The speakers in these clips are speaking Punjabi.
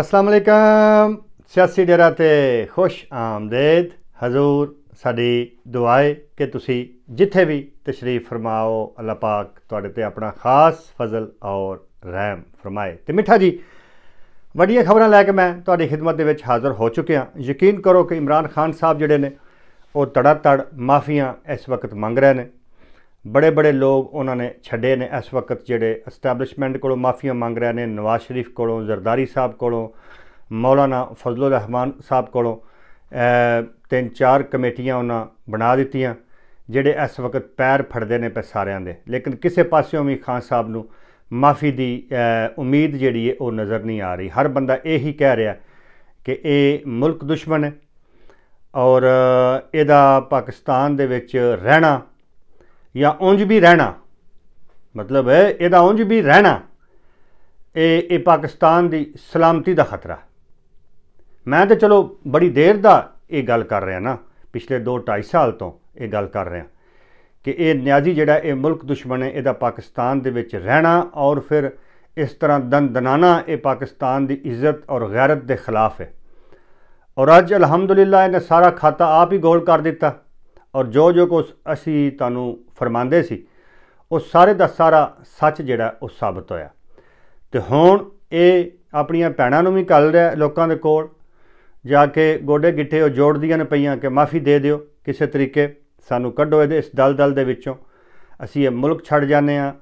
ਅਸਲਾਮ ਅਲੈਕਮ ਸਿਆਸੀ ਡੇਰਾ ਤੇ ਖੁਸ਼ ਆਮਦੇਦ ਹਜ਼ੂਰ ਸਾਡੀ ਦੁਆਏ ਕਿ ਤੁਸੀਂ ਜਿੱਥੇ ਵੀ ਤਸ਼ਰੀਫ ਫਰਮਾਓ ਅੱਲਾਹ ਪਾਕ ਤੁਹਾਡੇ ਤੇ ਆਪਣਾ ਖਾਸ ਫਜ਼ਲ ਔਰ ਰਹਿਮ ਫਰਮਾਏ ਤੇ ਮਿੱਠਾ ਜੀ ਵੱਡੀਆਂ ਖਬਰਾਂ ਲੈ ਕੇ ਮੈਂ ਤੁਹਾਡੀ ਖidmat ਦੇ ਵਿੱਚ ਹਾਜ਼ਰ ਹੋ ਚੁੱਕਿਆ ਯਕੀਨ ਕਰੋ ਕਿ ਇਮਰਾਨ ਖਾਨ ਸਾਹਿਬ ਜਿਹੜੇ ਨੇ ਉਹ ਤੜਾ ਤੜ ਮਾਫੀਆਂ ਇਸ ਵਕਤ ਮੰਗ ਰਹੇ ਨੇ ਬੜੇ ਬੜੇ ਲੋਕ ਉਹਨਾਂ ਨੇ ਛੱਡੇ ਨੇ ਇਸ ਵਕਤ ਜਿਹੜੇ ਐਸਟੈਬਲਿਸ਼ਮੈਂਟ ਕੋਲੋਂ ਮਾਫੀਆਂ ਮੰਗ ਰਹੇ ਨੇ ਨਵਾਜ਼ ਸ਼ਰੀਫ ਕੋਲੋਂ ਜ਼ਰਦਾਰੀ ਸਾਹਿਬ ਕੋਲੋਂ ਮੌਲਾਨਾ ਫਜ਼ਲੁਰ ਰਹਿਮਾਨ ਸਾਹਿਬ ਕੋਲੋਂ ਤਿੰਨ ਚਾਰ ਕਮੇਟੀਆਂ ਉਹਨਾਂ ਬਣਾ ਦਿੱਤੀਆਂ ਜਿਹੜੇ ਇਸ ਵਕਤ ਪੈਰ ਫੜਦੇ ਨੇ ਪੈ ਸਾਰਿਆਂ ਦੇ ਲੇਕਿਨ ਕਿਸੇ ਪਾਸਿਓਂ ਵੀ ਖਾਨ ਸਾਹਿਬ ਨੂੰ ਮਾਫੀ ਦੀ ਉਮੀਦ ਜਿਹੜੀ ਹੈ ਉਹ ਨਜ਼ਰ ਨਹੀਂ ਆ ਰਹੀ ਹਰ ਬੰਦਾ ਇਹੀ ਕਹਿ ਰਿਹਾ ਕਿ ਇਹ ਮੁਲਕ ਦੁਸ਼ਮਣ ਹੈ ਔਰ ਇਹਦਾ ਪਾਕਿਸਤਾਨ ਦੇ ਵਿੱਚ ਰਹਿਣਾ ਜਾਂ ਉਂਝ ਵੀ ਰਹਿਣਾ ਮਤਲਬ ਹੈ ਇਹਦਾ ਉਂਝ ਵੀ ਰਹਿਣਾ ਇਹ ਇਹ ਪਾਕਿਸਤਾਨ ਦੀ ਸਲਾਮਤੀ ਦਾ ਖਤਰਾ ਮੈਂ ਤਾਂ ਚਲੋ ਬੜੀ ਦੇਰ ਦਾ ਇਹ ਗੱਲ ਕਰ ਰਿਹਾ ਨਾ ਪਿਛਲੇ 2 2.5 ਸਾਲ ਤੋਂ ਇਹ ਗੱਲ ਕਰ ਰਿਹਾ ਕਿ ਇਹ ਨਿਆਜ਼ੀ ਜਿਹੜਾ ਇਹ ਮੁਲਕ ਦੁਸ਼ਮਣ ਹੈ ਇਹਦਾ ਪਾਕਿਸਤਾਨ ਦੇ ਵਿੱਚ ਰਹਿਣਾ ਔਰ ਫਿਰ ਇਸ ਤਰ੍ਹਾਂ ਦੰਦ ਦਨਾਨਾ ਇਹ ਪਾਕਿਸਤਾਨ ਦੀ ਇੱਜ਼ਤ ਔਰ ਗੈਰਤ ਦੇ ਖਿਲਾਫ ਹੈ ਔਰ ਅੱਜ ਅਲਹਮਦੁਲਿਲਾ ਇਹਨੇ ਸਾਰਾ ਖਾਤਾ ਆਪ ਹੀ ਗੋਲ ਕਰ ਦਿੱਤਾ ਔਰ ਜੋ ਜੋ ਕੁਝ ਅਸੀਂ ਤੁਹਾਨੂੰ ਫਰਮਾਉਂਦੇ ਸੀ ਉਹ ਸਾਰੇ ਦਾ ਸਾਰਾ ਸੱਚ ਜਿਹੜਾ ਉਹ ਸਾਬਤ ਹੋਇਆ ਤੇ ਹੁਣ ਇਹ ਆਪਣੀਆਂ ਭੈਣਾਂ ਨੂੰ ਵੀ ਕੱਲ ਰਿਹਾ ਲੋਕਾਂ ਦੇ ਕੋਲ ਜਾ ਕੇ ਗੋਡੇ ਗਿੱਠੇ ਉਹ ਜੋੜਦੀਆਂ ਨੇ ਪਈਆਂ ਕਿ ਮਾਫੀ ਦੇ ਦਿਓ ਕਿਸੇ ਤਰੀਕੇ ਸਾਨੂੰ ਕੱਢੋ ਇਹਦੇ ਇਸ ਦਲਦਲ ਦੇ ਵਿੱਚੋਂ ਅਸੀਂ ਇਹ ਮੁਲਕ ਛੱਡ ਜਾਂਦੇ ਆ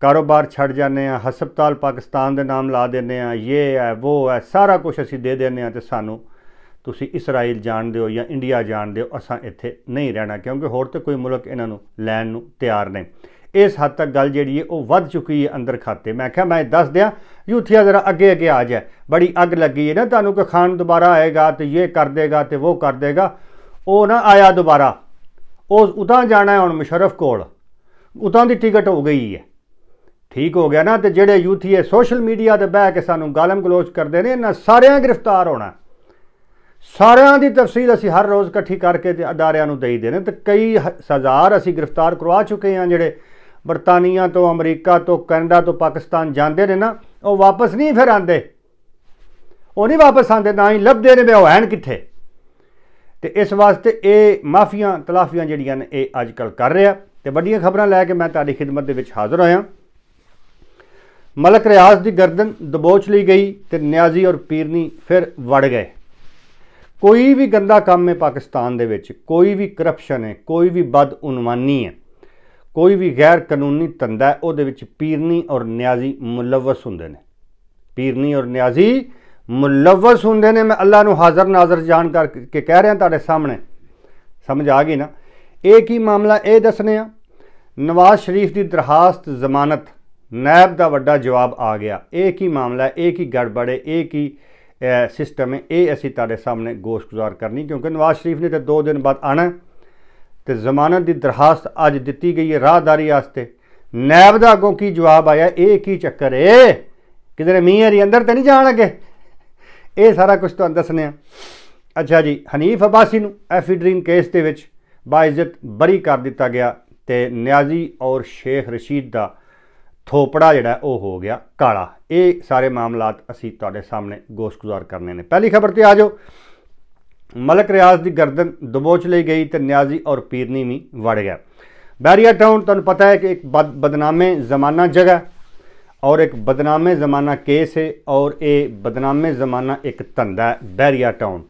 ਕਾਰੋਬਾਰ ਛੱਡ ਜਾਂਦੇ ਆ ਹਸਪਤਾਲ ਪਾਕਿਸਤਾਨ ਦੇ ਨਾਮ ਲਾ ਦਿੰਦੇ ਆ ਇਹ ਹੈ ਉਹ ਹੈ ਸਾਰਾ ਕੁਝ ਅਸੀਂ ਦੇ ਦਿੰਦੇ ਆ ਤੇ ਸਾਨੂੰ ਤੁਸੀਂ ਇਸਰਾਇਲ ਜਾਣਦੇ ਹੋ ਜਾਂ ਇੰਡੀਆ ਜਾਣਦੇ ਹੋ ਅਸਾਂ ਇੱਥੇ ਨਹੀਂ ਰਹਿਣਾ ਕਿਉਂਕਿ ਹੋਰ ਤੇ ਕੋਈ ਮੁਲਕ ਇਹਨਾਂ ਨੂੰ ਲੈਣ ਨੂੰ ਤਿਆਰ ਨਹੀਂ ਇਸ ਹੱਦ ਤੱਕ ਗੱਲ ਜਿਹੜੀ ਹੈ ਉਹ ਵੱਧ ਚੁੱਕੀ ਹੈ ਅੰਦਰ ਖਾਤੇ ਮੈਂ ਕਿਹਾ ਮੈਂ ਦੱਸ ਦਿਆਂ ਯੂਥੀਆ ਜ਼ਰਾ ਅੱਗੇ ਅੱਗੇ ਆ ਜਾ ਬੜੀ ਅੱਗ ਲੱਗੀ ਹੈ ਨਾ ਤੁਹਾਨੂੰ ਕਿ ਖਾਨ ਦੁਬਾਰਾ ਆਏਗਾ ਤੇ ਇਹ ਕਰ ਦੇਗਾ ਤੇ ਉਹ ਕਰ ਦੇਗਾ ਉਹ ਨਾ ਆਇਆ ਦੁਬਾਰਾ ਉਹ ਉਦਾਂ ਜਾਣਾ ਹੈ ਹੁਣ ਮੁਸ਼ਰਫ ਕੋਲ ਉਦਾਂ ਦੀ ਟਿਕਟ ਹੋ ਗਈ ਹੈ ਠੀਕ ਹੋ ਗਿਆ ਨਾ ਤੇ ਜਿਹੜੇ ਯੂਥੀਏ ਸੋਸ਼ਲ ਮੀਡੀਆ ਤੇ ਬਹਿ ਕੇ ਸਾਨੂੰ ਗਾਲਮ ਗਲੋਚ ਕਰਦੇ ਨੇ ਇਹਨਾਂ ਸਾਰਿਆਂ ਗ੍ਰਿਫਤਾਰ ਹੋਣਾ ਸਾਰਿਆਂ ਦੀ ਤਫਸੀਲ ਅਸੀਂ ਹਰ ਰੋਜ਼ ਇਕੱਠੀ ਕਰਕੇ ਤੇ ਅਦਾਰਿਆਂ ਨੂੰ ਦੇਈ ਦੇਣੇ ਤੇ ਕਈ ਹਜ਼ਾਰ ਅਸੀਂ ਗ੍ਰਿਫਤਾਰ ਕਰਵਾ ਚੁੱਕੇ ਹਾਂ ਜਿਹੜੇ ਬਰਤਾਨੀਆ ਤੋਂ ਅਮਰੀਕਾ ਤੋਂ ਕੈਨੇਡਾ ਤੋਂ ਪਾਕਿਸਤਾਨ ਜਾਂਦੇ ਨੇ ਨਾ ਉਹ ਵਾਪਸ ਨਹੀਂ ਫਿਰ ਆਂਦੇ ਉਹ ਨਹੀਂ ਵਾਪਸ ਆਂਦੇ ਨਾ ਹੀ ਲੱਭਦੇ ਨੇ ਵੀ ਉਹ ਹਨ ਕਿੱਥੇ ਤੇ ਇਸ ਵਾਸਤੇ ਇਹ ਮਾਫੀਆਂ ਤਲਾਫੀਆਂ ਜਿਹੜੀਆਂ ਨੇ ਇਹ ਅੱਜ ਕੱਲ ਕਰ ਰਿਹਾ ਤੇ ਵੱਡੀਆਂ ਖਬਰਾਂ ਲੈ ਕੇ ਮੈਂ ਤੁਹਾਡੀ ਖidmat ਦੇ ਵਿੱਚ ਹਾਜ਼ਰ ਹੋਇਆ ਮਲਕ ਰਿਆਜ਼ ਦੀ ਗਰਦਨ ਦਬੋਚ ਲਈ ਗਈ ਤੇ ਨਿਆਜ਼ੀ ਔਰ ਪੀਰਨੀ ਫਿਰ ਵੜ ਗਏ ਕੋਈ ਵੀ ਗੰਦਾ ਕੰਮ ਹੈ ਪਾਕਿਸਤਾਨ ਦੇ ਵਿੱਚ ਕੋਈ ਵੀ ਕਰਪਸ਼ਨ ਹੈ ਕੋਈ ਵੀ ਬਦਉਨਵਾਨੀ ਹੈ ਕੋਈ ਵੀ ਗੈਰ ਕਾਨੂੰਨੀ ਧੰਦਾ ਹੈ ਉਹਦੇ ਵਿੱਚ ਪੀਰਨੀ ਔਰ ਨਿਆਜ਼ੀ ਮੁਲਵਸ ਹੁੰਦੇ ਨੇ ਪੀਰਨੀ ਔਰ ਨਿਆਜ਼ੀ ਮੁਲਵਸ ਹੁੰਦੇ ਨੇ ਮੈਂ ਅੱਲਾ ਨੂੰ ਹਾਜ਼ਰ ਨਾਜ਼ਰ ਜਾਣ ਕਰਕੇ ਕਹਿ ਰਿਹਾ ਤੁਹਾਡੇ ਸਾਹਮਣੇ ਸਮਝ ਆ ਗਈ ਨਾ ਇਹ ਕੀ ਮਾਮਲਾ ਇਹ ਦੱਸਨੇ ਆ ਨਵਾਜ਼ ਸ਼ਰੀਫ ਦੀ ਦਰਖਾਸਤ ਜ਼ਮਾਨਤ ਨੈਬ ਦਾ ਵੱਡਾ ਜਵਾਬ ਆ ਗਿਆ ਇਹ ਕੀ ਮਾਮਲਾ ਇਹ ਕੀ ਗੜਬੜ ਹੈ ਇਹ ਕੀ ਸਿਸਟਮ ਹੈ ਇਹ ਅਸੀਂ ਤੁਹਾਡੇ ਸਾਹਮਣੇ ਗੋਸ਼ਗੁਜ਼ਾਰ ਕਰਨੀ ਕਿਉਂਕਿ ਨਵਾਜ਼ ਸ਼ਰੀਫ ਨੇ ਤੇ 2 ਦਿਨ ਬਾਅਦ ਆਣਾ ਤੇ ਜ਼ਮਾਨਤ ਦੀ ਦਰਖਾਸਤ ਅੱਜ ਦਿੱਤੀ ਗਈ ਹੈ ਰਾਹਦਾਰੀ ਵਾਸਤੇ ਨੈਬ ਦਾ ਅਗੋਂ ਕੀ ਜਵਾਬ ਆਇਆ ਇਹ ਕੀ ਚੱਕਰ ਏ ਕਿਧਰੇ ਮੀਂਹ ਅੰਦਰ ਤੇ ਨਹੀਂ ਜਾਣ ਲੱਗੇ ਇਹ ਸਾਰਾ ਕੁਝ ਤੁਹਾਨੂੰ ਦੱਸਣਿਆ ਅੱਛਾ ਜੀ ਹਨੀਫ ਅਬਾਸੀ ਨੂੰ ਐਫੀਡਰੀਨ ਕੇਸ ਦੇ ਵਿੱਚ ਬਾਇਜ਼ਤ ਬਰੀ ਕਰ ਦਿੱਤਾ ਗਿਆ ਤੇ ਨਿਆਜ਼ੀ ਔਰ ਸ਼ੇਖ ਰਸ਼ੀਦ ਦਾ ਥੋਪੜਾ ਜਿਹੜਾ ਉਹ ਹੋ ਗਿਆ ਕਾਲਾ ਇਹ ਸਾਰੇ ਮਾਮਲਾਤ ਅਸੀਂ ਤੁਹਾਡੇ ਸਾਹਮਣੇ ਗੋਸ਼ਗੁਜ਼ਾਰ ਕਰਨੇ ਨੇ ਪਹਿਲੀ ਖਬਰ ਤੇ ਆ ਜਾਓ ਮਲਕ ਰਿਆਜ਼ ਦੀ ਗਰਦਨ ਦਬੋਚ ਲਈ ਗਈ ਤੇ ਨਿਆਜ਼ੀ ਔਰ ਪੀਰਨੀ ਵੀ ਵੜ ਗਿਆ ਬੈਰੀਆ ਟਾਊਨ ਤੁਹਾਨੂੰ ਪਤਾ ਹੈ ਕਿ ਇੱਕ ਬਦਨਾਮੇ ਜ਼ਮਾਨਾ ਜਗ੍ਹਾ ਔਰ ਇੱਕ ਬਦਨਾਮੇ ਜ਼ਮਾਨਾ ਕੇਸ ਹੈ ਔਰ ਇਹ ਬਦਨਾਮੇ ਜ਼ਮਾਨਾ ਇੱਕ ਧੰਦਾ ਬੈਰੀਆ ਟਾਊਨ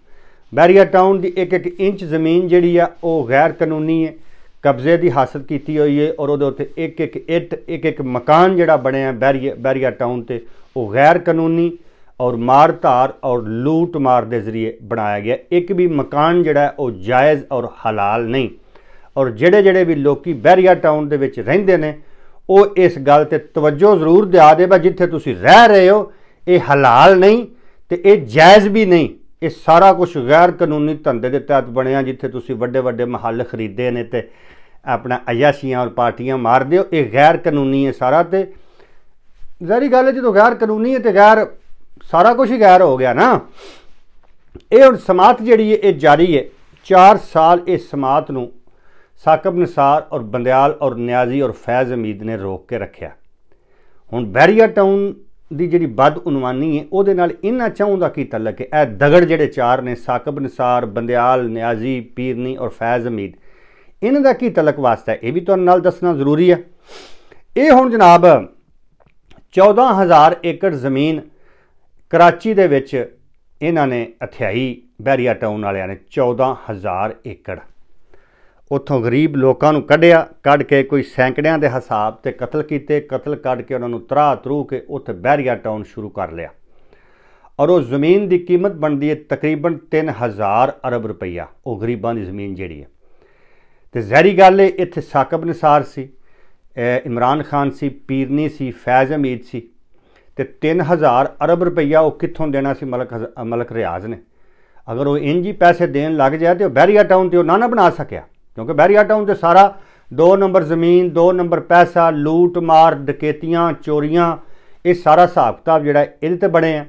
ਬੈਰੀਆ ਟਾਊਨ ਦੀ ਇੱਕ ਇੱਕ ਇੰਚ ਜ਼ਮੀਨ ਜਿਹੜੀ ਆ ਉਹ ਗੈਰ ਕਾਨੂੰਨੀ ਹੈ ਕਬਜ਼ੇ ਦੀ ਹਾਸਲ ਕੀਤੀ ਹੋਈ ਹੈ ਔਰ ਉਹਦੇ ਉੱਤੇ ਇੱਕ ਇੱਕ ਇੱਟ ਇੱਕ ਇੱਕ ਮਕਾਨ ਜਿਹੜਾ ਬਣਿਆ ਬੈਰੀਆ ਬੈਰੀਆ ਟਾਊਨ ਤੇ ਉਹ ਗੈਰ ਕਾਨੂੰਨੀ ਔਰ ਮਾਰਧਾਰ ਔਰ ਲੂਟ ਮਾਰ ਦੇ ਜ਼ਰੀਏ ਬਣਾਇਆ ਗਿਆ ਇੱਕ ਵੀ ਮਕਾਨ ਜਿਹੜਾ ਉਹ ਜਾਇਜ਼ ਔਰ ਹਲਾਲ ਨਹੀਂ ਔਰ ਜਿਹੜੇ ਜਿਹੜੇ ਵੀ ਲੋਕੀ ਬੈਰੀਆ ਟਾਊਨ ਦੇ ਵਿੱਚ ਰਹਿੰਦੇ ਨੇ ਉਹ ਇਸ ਗੱਲ ਤੇ ਤਵੱਜੋ ਜ਼ਰੂਰ ਦਿਆ ਦੇ ਬਾ ਜਿੱਥੇ ਤੁਸੀਂ ਰਹਿ ਰਹੇ ਹੋ ਇਹ ਹਲਾਲ ਨਹੀਂ ਤੇ ਇਹ ਜਾਇਜ਼ ਵੀ ਨਹੀਂ ਇਹ ਸਾਰਾ ਕੁਝ ਗੈਰ ਕਾਨੂੰਨੀ ਧੰਦੇ ਦੇ ਤਹਿਤ ਬਣਿਆ ਜਿੱਥੇ ਤੁਸੀਂ ਵੱਡੇ ਵੱਡੇ ਮਹੱਲ ਖਰੀਦੇ ਨੇ ਤੇ ਆਪਣਾ ਅਯਾਸ਼ੀਆਂ ਔਰ ਪਾਰਟੀਆਂ ਮਾਰਦੇ ਹੋ ਇਹ ਗੈਰ ਕਾਨੂੰਨੀ ਹੈ ਸਾਰਾ ਤੇ ਜ਼ਾਰੀ ਗੱਲ ਹੈ ਜਦੋਂ ਗੈਰ ਕਾਨੂੰਨੀ ਹੈ ਤੇ ਗੈਰ ਸਾਰਾ ਕੁਝ ਹੀ ਗੈਰ ਹੋ ਗਿਆ ਨਾ ਇਹ ਹੁਣ ਸਮਾਤ ਜਿਹੜੀ ਹੈ ਇਹ ਜਾਰੀ ਹੈ 4 ਸਾਲ ਇਹ ਸਮਾਤ ਨੂੰ ਸਾਕਬ ਨਸਾਰ ਔਰ ਬੰਦਿਆਲ ਔਰ ਨਿਆਜ਼ੀ ਔਰ ਫੈਜ਼ ਅਮੀਦ ਨੇ ਰੋਕ ਕੇ ਰੱਖਿਆ ਹੁਣ ਬੈਰੀਆ ਟਾਊਨ ਦੀ ਜਿਹੜੀ ਉਨਵਾਨੀ ਹੈ ਉਹਦੇ ਨਾਲ ਇਹਨਾਂ ਚਾਹੋਂ ਦਾ ਕੀ ਤਲਕ ਹੈ ਇਹ ਦਗੜ ਜਿਹੜੇ ਚਾਰ ਨੇ ਸਾਕਬ ਨਸਾਰ ਬੰਦਿਆਲ ਨਿਆਜ਼ੀ ਪੀਰਨੀ ਔਰ ਫੈਜ਼ ਅਮੀਦ ਇਹਨਾਂ ਦਾ ਕੀ ਤਲਕ ਵਾਸਤਾ ਇਹ ਵੀ ਤੁਹਾਨੂੰ ਨਾਲ ਦੱਸਣਾ ਜ਼ਰੂਰੀ ਹੈ ਇਹ ਹੁਣ ਜਨਾਬ 14000 ਏਕੜ ਜ਼ਮੀਨ ਕਰਾਚੀ ਦੇ ਵਿੱਚ ਇਹਨਾਂ ਨੇ ਅਥਿਆਈ ਬੈਰੀਆ ਟਾਊਨ ਵਾਲਿਆਂ ਨੇ 14000 ਏਕੜ ਉੱਥੋਂ ਗਰੀਬ ਲੋਕਾਂ ਨੂੰ ਕੱਢਿਆ ਕੱਢ ਕੇ ਕੋਈ ਸੈਂਕੜਿਆਂ ਦੇ ਹਿਸਾਬ ਤੇ ਕਤਲ ਕੀਤੇ ਕਤਲ ਕੱਢ ਕੇ ਉਹਨਾਂ ਨੂੰ ਤਰਾ ਤਰੂ ਕੇ ਉੱਥੇ ਬਹਿਰੀਆ ਟਾਊਨ ਸ਼ੁਰੂ ਕਰ ਲਿਆ ਔਰ ਉਹ ਜ਼ਮੀਨ ਦੀ ਕੀਮਤ ਬਣਦੀ ਹੈ ਤਕਰੀਬਨ 3000 ਅਰਬ ਰੁਪਈਆ ਉਹ ਗਰੀਬਾਂ ਦੀ ਜ਼ਮੀਨ ਜਿਹੜੀ ਹੈ ਤੇ ਜ਼ਹਿਰੀ ਗੱਲ ਹੈ ਇੱਥੇ ਸਾਕਬ ਨਿਸਾਰ ਸੀ ਇਮਰਾਨ ਖਾਨ ਸੀ ਪੀਰਨੀ ਸੀ ਫੈਜ਼ ਅਮੀਦ ਸੀ ਤੇ 3000 ਅਰਬ ਰੁਪਈਆ ਉਹ ਕਿੱਥੋਂ ਦੇਣਾ ਸੀ ਮਲਕ ਮਲਕ ਰਿਆਜ਼ ਨੇ ਅਗਰ ਉਹ ਇੰਜੀ ਪੈਸੇ ਦੇਣ ਲੱਗ ਜਾਏ ਤੇ ਉਹ ਬੈਰੀਆ ਟਾਊਨ ਤੇ ਉਹ ਨਾ ਨਾ ਬਣਾ ਸਕਿਆ ਕਿਉਂਕਿ ਬਹਿਰੀਆ ਟਾਊਨ ਤੇ ਸਾਰਾ 2 ਨੰਬਰ ਜ਼ਮੀਨ 2 ਨੰਬਰ ਪੈਸਾ ਲੂਟ ਮਾਰ ਡਕੈਤੀਆਂ ਚੋਰੀਆਂ ਇਹ ਸਾਰਾ ਹਿਸਾਬ ਕਿਤਾਬ ਜਿਹੜਾ ਇਹਦੇ ਤੇ ਬਣੇ ਆ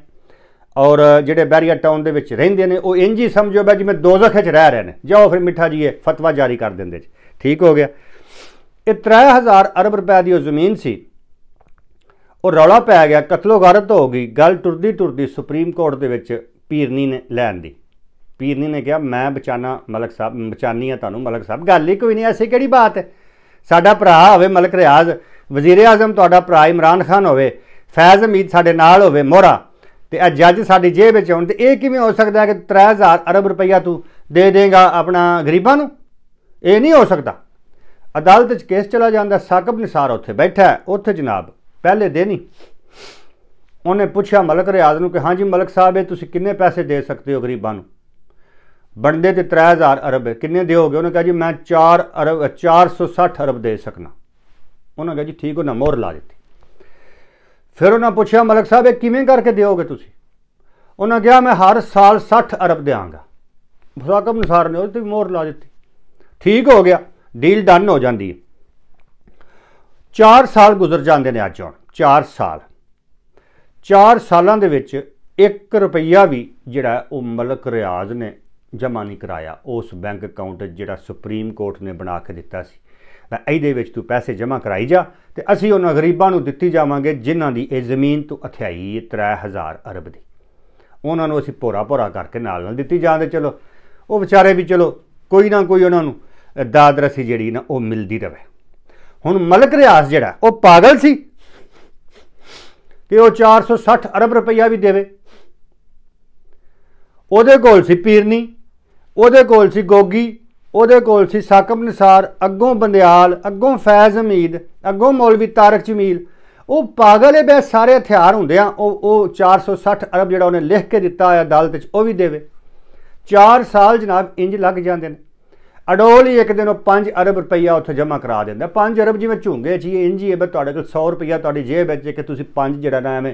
ਔਰ ਜਿਹੜੇ ਬੈਰੀਆ ਟਾਊਨ ਦੇ ਵਿੱਚ ਰਹਿੰਦੇ ਨੇ ਉਹ ਇੰਜ ਹੀ ਸਮਝੋ ਬਈ ਜਿਵੇਂ ਦੋਜ਼ਖ ਵਿੱਚ ਰਹਿ ਰਹੇ ਨੇ ਜਾਓ ਫਿਰ ਮਿੱਠਾ ਜੀਏ ਫਤਵਾ ਜਾਰੀ ਕਰ ਦਿੰਦੇ ਜੀ ਠੀਕ ਹੋ ਗਿਆ ਇਹ 3000 ਅਰਬ ਰੁਪਏ ਦੀ ਉਹ ਜ਼ਮੀਨ ਸੀ ਉਹ ਰੌਲਾ ਪੈ ਗਿਆ ਕਤਲੋ ਗਾਰਤ ਹੋ ਗਈ ਗੱਲ ਟੁਰਦੀ ਟੁਰਦੀ ਸੁਪਰੀਮ ਕੋਰਟ ਦੇ ਵਿੱਚ ਪੀਰਨੀ ਨੇ ਲੈਣ ਦੀ ਪੀਰਨੀ ਨੇ ਕਿਹਾ ਮੈਂ ਬਚਾਨਾ ਮਲਕ ਸਾਹਿਬ ਬਚਾਨੀ ਆ ਤੁਹਾਨੂੰ ਮਲਕ ਸਾਹਿਬ ਗੱਲ ਹੀ ਕੋਈ ਨਹੀਂ ਐਸੀ ਕਿਹੜੀ ਬਾਤ ਹੈ ਸਾਡਾ ਭਰਾ ਹੋਵੇ ਮਲਕ ਰਿਆਜ਼ ਵਜ਼ੀਰ ਆਜ਼ਮ ਤੁਹਾਡਾ ਭਰਾ ਇਮਰਾਨ ਖਾਨ ਹੋਵੇ ਫੈਜ਼ ਅਮੀਦ ਸਾਡੇ ਨਾਲ ਹੋਵੇ ਮੋਹਰਾ ਤੇ ਇਹ ਜੱਜ ਸਾਡੀ ਜੇਬ ਵਿੱਚ ਹੁਣ ਤੇ ਇਹ ਕਿਵੇਂ ਹੋ ਸਕਦਾ ਹੈ ਕਿ 3000 ਅਰਬ ਰੁਪਈਆ ਤੂੰ ਦੇ ਦੇਗਾ ਆਪਣਾ ਗਰੀਬਾਂ ਨੂੰ ਇਹ ਨਹੀਂ ਹੋ ਸਕਦਾ ਅਦਾਲਤ 'ਚ ਕੇਸ ਚਲਾ ਜਾਂਦਾ ਸਾਕਬ ਨਿਸਾਰ ਉੱਥੇ ਬੈਠਾ ਉੱਥੇ ਜਨਾਬ ਪਹਿਲੇ ਦੇ ਨਹੀਂ ਉਹਨੇ ਪੁੱਛਿਆ ਮਲਕ ਰਿਆਜ਼ ਨੂੰ ਕਿ ਹਾਂਜੀ ਮਲਕ ਸਾਹਿਬ ਇਹ ਤੁਸੀਂ ਕਿੰਨੇ ਪੈਸੇ ਦੇ ਸਕਦੇ ਹੋ ਗਰੀਬਾਂ ਨੂੰ ਬਣਦੇ ਤੇ 3000 ਅਰਬ ਕਿੰਨੇ ਦਿਓਗੇ ਉਹਨੇ ਕਿਹਾ ਜੀ ਮੈਂ 4 ਅਰਬ 460 ਅਰਬ ਦੇ ਸਕਣਾ ਉਹਨਾਂ ਕਿਹਾ ਜੀ ਠੀਕ ਉਹਨਾਂ ਮੋਹਰ ਲਾ ਦਿੱਤੀ ਫਿਰ ਉਹਨਾਂ ਪੁੱਛਿਆ ਮਲਕ ਸਾਹਿਬ ਇਹ ਕਿਵੇਂ ਕਰਕੇ ਦਿਓਗੇ ਤੁਸੀਂ ਉਹਨਾਂ ਕਿਹਾ ਮੈਂ ਹਰ ਸਾਲ 60 ਅਰਬ ਦੇਵਾਂਗਾ ਮੁਸਾਕਮ ਅਨਸਾਰ ਨੇ ਉਹ ਤੇ ਮੋਹਰ ਲਾ ਦਿੱਤੀ ਠੀਕ ਹੋ ਗਿਆ ਡੀਲ ਡਨ ਹੋ ਜਾਂਦੀ ਹੈ 4 ਸਾਲ ਗੁਜ਼ਰ ਜਾਂਦੇ ਨੇ ਅੱਜ ਹੁਣ 4 ਸਾਲ 4 ਸਾਲਾਂ ਦੇ ਵਿੱਚ 1 ਰੁਪਈਆ ਵੀ ਜਿਹੜਾ ਉਹ ਮਲਕ ਰਿਆਜ਼ ਨੇ ਜਮ੍ਹਾਂ ਨਹੀਂ ਕਰਾਇਆ ਉਸ ਬੈਂਕ ਅਕਾਊਂਟ ਜਿਹੜਾ ਸੁਪਰੀਮ ਕੋਰਟ ਨੇ ਬਣਾ ਕੇ ਦਿੱਤਾ ਸੀ ਤਾਂ ਇਹਦੇ ਵਿੱਚ ਤੂੰ ਪੈਸੇ ਜਮ੍ਹਾਂ ਕਰਾਈ ਜਾ ਤੇ ਅਸੀਂ ਉਹਨਾਂ ਗਰੀਬਾਂ ਨੂੰ ਦਿੱਤੀ ਜਾਵਾਂਗੇ ਜਿਨ੍ਹਾਂ ਦੀ ਇਹ ਜ਼ਮੀਨ ਤੂੰ ਅਥਿਆਈ 3000 ਅਰਬ ਦੀ ਉਹਨਾਂ ਨੂੰ ਅਸੀਂ ਪੋਰਾ ਪੋਰਾ ਕਰਕੇ ਨਾਲ ਨਾਲ ਦਿੱਤੀ ਜਾਂਦੇ ਚਲੋ ਉਹ ਵਿਚਾਰੇ ਵੀ ਚਲੋ ਕੋਈ ਨਾ ਕੋਈ ਉਹਨਾਂ ਨੂੰ ਦਾਦ ਰਸੀ ਜਿਹੜੀ ਨਾ ਉਹ ਮਿਲਦੀ ਰਵੇ ਹੁਣ ਮਲਕ ਰਿਆਸ ਜਿਹੜਾ ਉਹ ਪਾਗਲ ਸੀ ਕਿ ਉਹ 460 ਅਰਬ ਰੁਪਈਆ ਵੀ ਦੇਵੇ ਉਹਦੇ ਕੋਲ ਸੀ ਪੀਰਨੀ ਉਹਦੇ ਕੋਲ ਸੀ ਗੋਗੀ ਉਹਦੇ ਕੋਲ ਸੀ ਸਾਕਮ ਨਿਸਾਰ ਅੱਗੋਂ ਬੰਦਿਆਲ ਅੱਗੋਂ ਫੈਜ਼ ਹਮੀਦ ਅੱਗੋਂ ਮੌਲਵੀ ਤਾਰਕ ਜਮੀਲ ਉਹ ਪਾਗਲ ਹੈ ਬੈ ਸਾਰੇ ਹਥਿਆਰ ਹੁੰਦੇ ਆ ਉਹ ਉਹ 460 ਅਰਬ ਜਿਹੜਾ ਉਹਨੇ ਲਿਖ ਕੇ ਦਿੱਤਾ ਹੈ ਅਦਾਲਤ 'ਚ ਉਹ ਵੀ ਦੇਵੇ 4 ਸਾਲ ਜਨਾਬ ਇੰਜ ਲੱਗ ਜਾਂਦੇ ਨੇ ਅਡੋਲ ਹੀ ਇੱਕ ਦਿਨ ਉਹ 5 ਅਰਬ ਰੁਪਈਆ ਉੱਥੇ ਜਮ੍ਹਾਂ ਕਰਾ ਦਿੰਦਾ 5 ਅਰਬ ਜਿਵੇਂ ਝੁੰਗੇ ਜੀ ਇੰਜ ਹੀ ਬੈ ਤੁਹਾਡੇ ਕੋਲ 100 ਰੁਪਈਆ ਤੁਹਾਡੀ ਜੇਬ ਵਿੱਚ ਕਿ ਤੁਸੀਂ 5 ਜਿਹੜਾ ਨਾ ਐਵੇਂ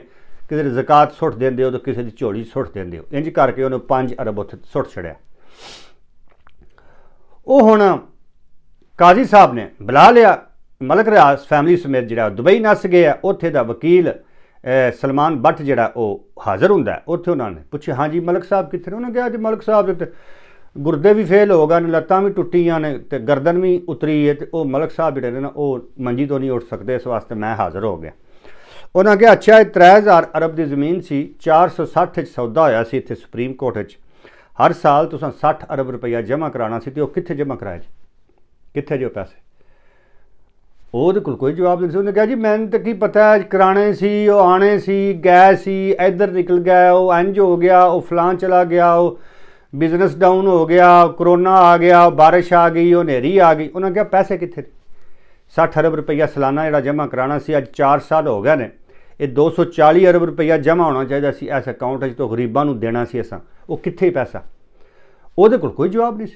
ਕਿਸੇ ਦੀ ਜ਼ਕਾਤ ਸੁੱਟ ਦਿੰਦੇ ਹੋ ਤਾਂ ਕਿਸੇ ਦੀ ਝੋਲੀ ਸੁੱਟ ਦਿੰਦੇ ਹੋ ਇੰਜ ਕਰਕੇ ਉਹਨੇ 5 ਅਰਬ ਉੱਥੇ ਸੁੱਟ ਛੜਿਆ ਉਹ ਹੁਣ ਕਾਜ਼ੀ ਸਾਹਿਬ ਨੇ ਬੁਲਾ ਲਿਆ ਮਲਕ ਰਿਆਸ ਫੈਮਿਲੀ ਸਮੇਤ ਜਿਹੜਾ ਦੁਬਈ ਨਸ ਗਏ ਆ ਉੱਥੇ ਦਾ ਵਕੀਲ ਸਲਮਾਨ ਬੱਟ ਜਿਹੜਾ ਉਹ ਹਾਜ਼ਰ ਹੁੰਦਾ ਉੱਥੇ ਉਹਨਾਂ ਨੇ ਪੁੱਛਿਆ ਹਾਂਜੀ ਮਲਕ ਸਾਹਿਬ ਕਿੱਥੇ ਨੇ ਉਹਨਾਂ ਕਿਹਾ ਅੱਜ ਮਲਕ ਸਾਹਿਬ ਦੇ ਗੁਰਦੇ ਵੀ ਫੇਲ ਹੋ ਗਏ ਨੇ ਲੱਤਾਂ ਵੀ ਟੁੱਟੀਆਂ ਨੇ ਤੇ ਗਰਦਨ ਵੀ ਉਤਰੀ ਹੈ ਤੇ ਉਹ ਮਲਕ ਸਾਹਿਬ ਜਿਹੜੇ ਨੇ ਉਹ ਮੰਜੀ ਤੋਂ ਨਹੀਂ ਉੱਠ ਸਕਦੇ ਇਸ ਵਾਸਤੇ ਮੈਂ ਹਾਜ਼ਰ ਹੋ ਗਿਆ ਉਹਨਾਂ ਕਿਹਾ ਅੱਛਾ ਇਹ 3000 ਅਰਬ ਦੀ ਜ਼ਮੀਨ ਸੀ 460 ਚ ਸੌਦਾ ਹੋਇਆ ਸੀ ਇੱਥੇ ਸੁਪਰੀਮ ਕੋਰਟ ਵਿੱਚ ਹਰ ਸਾਲ ਤੁਸੀਂ 60 ਅਰਬ ਰੁਪਈਆ ਜਮ੍ਹਾਂ ਕਰਾਣਾ ਸੀ ਤੇ ਉਹ ਕਿੱਥੇ ਜਮ੍ਹਾਂ ਕਰਾਇਆ ਜੀ ਕਿੱਥੇ ਜੋ ਪੈਸੇ ਉਹਦੇ ਕੋਲ ਕੋਈ ਜਵਾਬ ਨਹੀਂ ਸੀ ਉਹਨੇ ਕਿਹਾ ਜੀ ਮੈਨੂੰ ਤਾਂ ਕੀ ਪਤਾ ਕਰਾਣੇ ਸੀ ਉਹ ਆਣੇ ਸੀ ਗਏ ਸੀ ਇੱਧਰ ਨਿਕਲ ਗਿਆ ਉਹ ਅੰਜ ਹੋ ਗਿਆ ਉਹ ਫਲਾਂ ਚਲਾ ਗਿਆ ਉਹ ਬਿਜ਼ਨਸ ਡਾਊਨ ਹੋ ਗਿਆ ਕਰੋਨਾ ਆ ਗਿਆ ਬਾਰਿਸ਼ ਆ ਗਈ ਉਹ ਹਨੇਰੀ ਆ ਗਈ ਉਹਨਾਂ ਕਿਹਾ ਪੈਸੇ ਕਿੱਥੇ 60 ਅਰਬ ਰੁਪਈਆ ਸਾਲਾਨਾ ਜਿਹੜਾ ਜਮ੍ਹਾਂ ਕਰਾਣਾ ਸੀ ਅੱਜ 4 ਸਾਲ ਹੋ ਗਏ ਨੇ ਇਹ 240 ਅਰਬ ਰੁਪਈਆ ਜਮ੍ਹਾਂ ਹੋਣਾ ਚਾਹੀਦਾ ਸੀ ਇਸ ਅਕਾਊਂਟ 'ਚ ਤੋਂ ਗਰੀਬਾਂ ਨੂੰ ਦੇਣਾ ਸੀ ਅਸਾਂ ਉਹ ਕਿੱਥੇ ਪੈਸਾ ਉਹਦੇ ਕੋਲ ਕੋਈ ਜਵਾਬ ਨਹੀਂ ਸੀ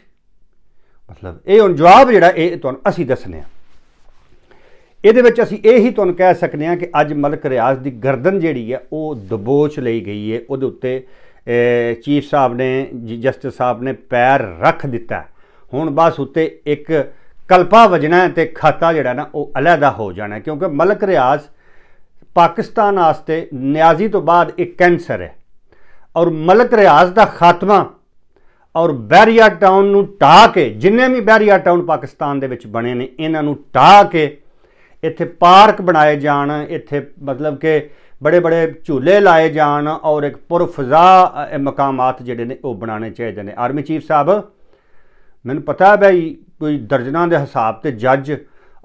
ਮਤਲਬ ਇਹ ਹੁਣ ਜਵਾਬ ਜਿਹੜਾ ਇਹ ਤੁਹਾਨੂੰ ਅਸੀਂ ਦੱਸਨੇ ਆ ਇਹਦੇ ਵਿੱਚ ਅਸੀਂ ਇਹ ਹੀ ਤੁਹਾਨੂੰ ਕਹਿ ਸਕਦੇ ਆ ਕਿ ਅੱਜ ਮਲਕ ਰਿਆਜ਼ ਦੀ ਗਰਦਨ ਜਿਹੜੀ ਹੈ ਉਹ ਦਬੋਚ ਲਈ ਗਈ ਹੈ ਉਹਦੇ ਉੱਤੇ ਚੀਫ ਸਾਹਿਬ ਨੇ ਜਸਟਿਸ ਸਾਹਿਬ ਨੇ ਪੈਰ ਰੱਖ ਦਿੱਤਾ ਹੁਣ ਬਸ ਉੱਤੇ ਇੱਕ ਕਲਪਾ ਵਜਣਾ ਤੇ ਖਾਤਾ ਜਿਹੜਾ ਨਾ ਉਹ ਅਲੱਗਾ ਹੋ ਜਾਣਾ ਕਿਉਂਕਿ ਮਲਕ ਰਿਆਜ਼ ਪਾਕਿਸਤਾਨ ਆਸਤੇ ਨਿਆਜ਼ੀ ਤੋਂ ਬਾਅਦ ਇੱਕ ਕੈਂਸਰ ਹੈ ਔਰ ਮਲਕ ਰਿਆਜ਼ ਦਾ ਖਾਤਮਾ ਔਰ ਬੈਰੀਆ ਟਾਊਨ ਨੂੰ ਢਾ ਕੇ ਜਿੰਨੇ ਵੀ ਬੈਰੀਆ ਟਾਊਨ ਪਾਕਿਸਤਾਨ ਦੇ ਵਿੱਚ ਬਣੇ ਨੇ ਇਹਨਾਂ ਨੂੰ ਢਾ ਕੇ ਇੱਥੇ ਪਾਰਕ ਬਣਾਏ ਜਾਣ ਇੱਥੇ ਮਤਲਬ ਕਿ ਬੜੇ ਬੜੇ ਝੂਲੇ ਲਾਏ ਜਾਣ ਔਰ ਇੱਕ ਪੁਰਫਜ਼ਾ ਮਕਾਮਾਤ ਜਿਹੜੇ ਨੇ ਉਹ ਬਣਾਉਣੇ ਚਾਹੀਦੇ ਨੇ ਆਰਮੀ ਚੀਫ ਸਾਹਿਬ ਮੈਨੂੰ ਪਤਾ ਹੈ ਬਈ ਕੋਈ ਦਰਜਨਾਂ ਦੇ ਹਿਸਾਬ ਤੇ ਜੱਜ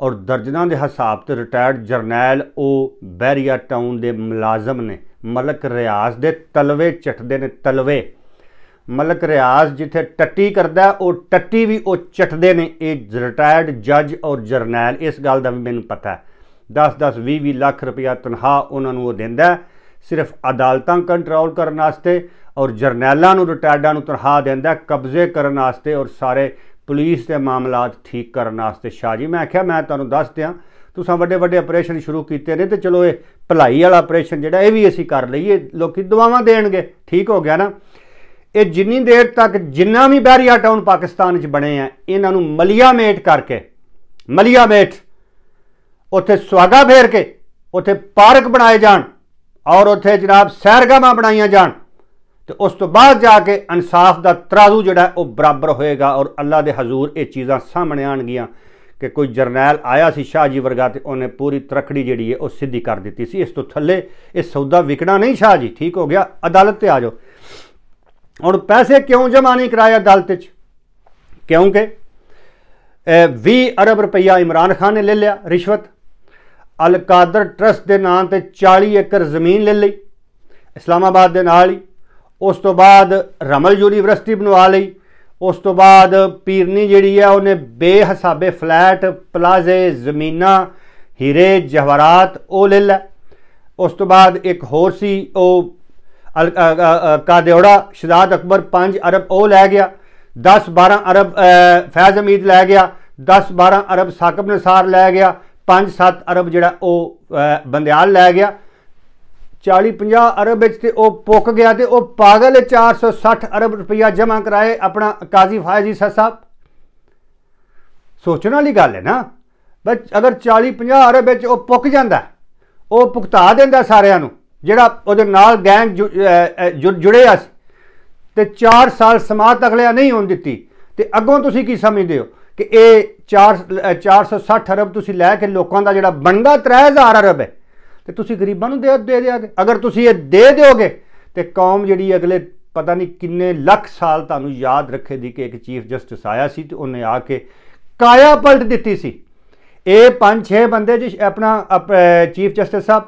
ਔਰ ਦਰਜਨਾਂ ਦੇ ਹਿਸਾਬ ਤੇ ਰਿਟਾਇਰਡ ਜਰਨੈਲ ਉਹ ਬੈਰੀਆ ਟਾਊਨ ਦੇ ਮੁਲਾਜ਼ਮ ਨੇ ਮਲਕ ਰਿਆਜ਼ ਦੇ ਤਲਵੇ ਚਟਦੇ ਨੇ ਤਲਵੇ ਮਲਕ ਰਿਆਜ਼ ਜਿੱਥੇ ਟੱਟੀ ਕਰਦਾ ਉਹ ਟੱਟੀ ਵੀ ਉਹ ਚਟਦੇ ਨੇ ਇਹ ਰਿਟਾਇਰਡ ਜੱਜ ਔਰ ਜਰਨੈਲ ਇਸ ਗੱਲ ਦਾ ਵੀ ਮੈਨੂੰ ਪਤਾ ਹੈ 10-10 20-20 ਲੱਖ ਰੁਪਇਆ ਤਨਖਾਹ ਉਹਨਾਂ ਨੂੰ ਉਹ ਦਿੰਦਾ ਸਿਰਫ ਅਦਾਲਤਾਂ ਕੰਟਰੋਲ ਕਰਨ ਵਾਸਤੇ ਔਰ ਜਰਨੈਲਾਂ ਨੂੰ ਰਿਟਾਇਰਡਾਂ ਨੂੰ ਤਨਖਾਹ ਦਿੰਦਾ ਕਬਜ਼ੇ ਕਰਨ ਵਾਸਤੇ ਔਰ ਸਾਰੇ ਪੁਲਿਸ ਦੇ ਮਾਮਲਾਤ ਠੀਕ ਕਰਨ ਵਾਸਤੇ ਸ਼ਾਹ ਜੀ ਮੈਂ ਆਖਿਆ ਮੈਂ ਤੁਹਾਨੂੰ ਦੱਸ ਦਿਆਂ ਤੁਸੀਂ ਵੱਡੇ ਵੱਡੇ ਆਪਰੇਸ਼ਨ ਸ਼ੁਰੂ ਕੀਤੇ ਨੇ ਤੇ ਚਲੋ ਇਹ ਭਲਾਈ ਵਾਲਾ ਆਪਰੇਸ਼ਨ ਜਿਹੜਾ ਇਹ ਵੀ ਅਸੀਂ ਕਰ ਲਈਏ ਲੋਕੀ ਦੁਆਵਾਂ ਦੇਣਗੇ ਠੀਕ ਹੋ ਗਿਆ ਨਾ ਇਹ ਜਿੰਨੀ ਦੇਰ ਤੱਕ ਜਿੰਨਾ ਵੀ ਬੈਰੀਆ ਟਾਊਨ ਪਾਕਿਸਤਾਨ 'ਚ ਬਣੇ ਆ ਇਹਨਾਂ ਨੂੰ ਮਲਿਆ ਮੇਟ ਕਰਕੇ ਮਲਿਆ ਮੇਟ ਉੱਥੇ ਸਵਾਗਾ ਫੇਰ ਕੇ ਉੱਥੇ ਪਾਰਕ ਬਣਾਏ ਜਾਣ ਔਰ ਉੱਥੇ ਜਨਾਬ ਸੈਰਗਾਹਾਂ ਬਣਾਈਆਂ ਜਾਣ ਤੇ ਉਸ ਤੋਂ ਬਾਅਦ ਜਾ ਕੇ ਇਨਸਾਫ ਦਾ ਤਰਾਜ਼ੂ ਜਿਹੜਾ ਉਹ ਬਰਾਬਰ ਹੋਏਗਾ ਔਰ ਅੱਲਾ ਦੇ ਹਜ਼ੂਰ ਇਹ ਚੀਜ਼ਾਂ ਸਾਹਮਣੇ ਆਣਗੀਆਂ ਕਿ ਕੋਈ ਜਰਨੈਲ ਆਇਆ ਸੀ ਸ਼ਾਹ ਜੀ ਵਰਗਾ ਤੇ ਉਹਨੇ ਪੂਰੀ ਤਰਕੜੀ ਜਿਹੜੀ ਹੈ ਉਹ ਸਿੱਧੀ ਕਰ ਦਿੱਤੀ ਸੀ ਇਸ ਤੋਂ ਥੱਲੇ ਇਹ ਸੌਦਾ ਵਿਕਣਾ ਨਹੀਂ ਸ਼ਾਹ ਜੀ ਠੀਕ ਹੋ ਗਿਆ ਅਦਾਲਤ ਤੇ ਆ ਜਾਓ ਹੁਣ ਪੈਸੇ ਕਿਉਂ ਜਮਾ ਨਹੀਂ ਕਰਾਇਆ ਅਦਾਲਤ 'ਚ ਕਿਉਂਕਿ 20 ਅਰਬ ਰੁਪਈਆ ਇਮਰਾਨ ਖਾਨ ਨੇ ਲੈ ਲਿਆ ਰਿਸ਼ਵਤ ਅਲ ਕਾਦਰ ਟਰਸਟ ਦੇ ਨਾਂ ਤੇ 40 ਏਕੜ ਜ਼ਮੀਨ ਲੈ ਲਈ ਇਸਲਾਮਾਬਾਦ ਦੇ ਨਾਲ ਹੀ ਉਸ ਤੋਂ ਬਾਅਦ ਰਮਲ ਯੂਨੀਵਰਸਿਟੀ ਬਣਵਾ ਲਈ ਉਸ ਤੋਂ ਬਾਅਦ ਪੀਰਨੀ ਜਿਹੜੀ ਹੈ ਉਹਨੇ ਬੇਹਿਸਾਬੇ ਫਲੈਟ ਪਲਾਜ਼ੇ ਜ਼ਮੀਨਾਂ ਹੀਰੇ ਜਵਾਹਰਾਤ ਉਹ ਲੈ ਲਿਆ ਉਸ ਤੋਂ ਬਾਅਦ ਇੱਕ ਹੋਰ ਸੀ ਉਹ ਕਾਦੇਉੜਾ ਸ਼ਹਾਦ ਅਕਬਰ 5 ਅਰਬ ਉਹ ਲੈ ਗਿਆ 10 12 ਅਰਬ ਫੈਜ਼ ਅਮੀਦ ਲੈ ਗਿਆ 10 12 ਅਰਬ ਸਾਕਬ ਨਸਾਰ ਲੈ ਗਿਆ 5 7 ਅਰਬ ਜਿਹੜਾ ਉਹ ਬੰਦਿਆਲ ਲੈ ਗਿਆ 40-50 ਅਰਬ ਵਿੱਚ ਤੇ ਉਹ ਪੁੱਕ ਗਿਆ ਤੇ ਉਹ ਪਾਗਲ 460 ਅਰਬ ਰੁਪਈਆ ਜਮ੍ਹਾਂ ਕਰਾਏ ਆਪਣਾ ਕਾਜ਼ੀ ਫਾਇਜ਼ੀ ਸਾਹਿਬ ਸੋਚਣ ਵਾਲੀ ਗੱਲ ਹੈ ਨਾ ਬਸ ਅਗਰ 40-50 ਅਰਬ ਵਿੱਚ ਉਹ ਪੁੱਕ ਜਾਂਦਾ ਉਹ ਭੁਗਤਾ ਦਿੰਦਾ ਸਾਰਿਆਂ ਨੂੰ ਜਿਹੜਾ ਉਹਦੇ ਨਾਲ ਗੈਂਗ ਜੁੜੇ ਆ ਤੇ 4 ਸਾਲ ਸਮਾਤ ਅਗਲਿਆ ਨਹੀਂ ਹੋਣ ਦਿੱਤੀ ਤੇ ਅੱਗੋਂ ਤੁਸੀਂ ਕੀ ਸਮਝਦੇ ਹੋ ਕਿ ਇਹ 4 460 ਅਰਬ ਤੁਸੀਂ ਲੈ ਕੇ ਲੋਕਾਂ ਦਾ ਜਿਹੜਾ ਬਣਦਾ 3000 ਅਰਬ ਹੈ ਤੇ ਤੁਸੀਂ ਗਰੀਬਾਂ ਨੂੰ ਦੇ ਦੇ ਦਿਆਗੇ ਅਗਰ ਤੁਸੀਂ ਇਹ ਦੇ ਦਿਓਗੇ ਤੇ ਕੌਮ ਜਿਹੜੀ ਅਗਲੇ ਪਤਾ ਨਹੀਂ ਕਿੰਨੇ ਲੱਖ ਸਾਲ ਤੁਹਾਨੂੰ ਯਾਦ ਰੱਖੇਗੀ ਕਿ ਇੱਕ ਚੀਫ ਜਸਟਿਸ ਆਇਆ ਸੀ ਤੇ ਉਹਨੇ ਆ ਕੇ ਕਾਇਆ ਪਲਟ ਦਿੱਤੀ ਸੀ ਇਹ ਪੰਜ ਛੇ ਬੰਦੇ ਜਿਸ ਆਪਣਾ ਚੀਫ ਜਸਟਿਸ ਸਾਹਿਬ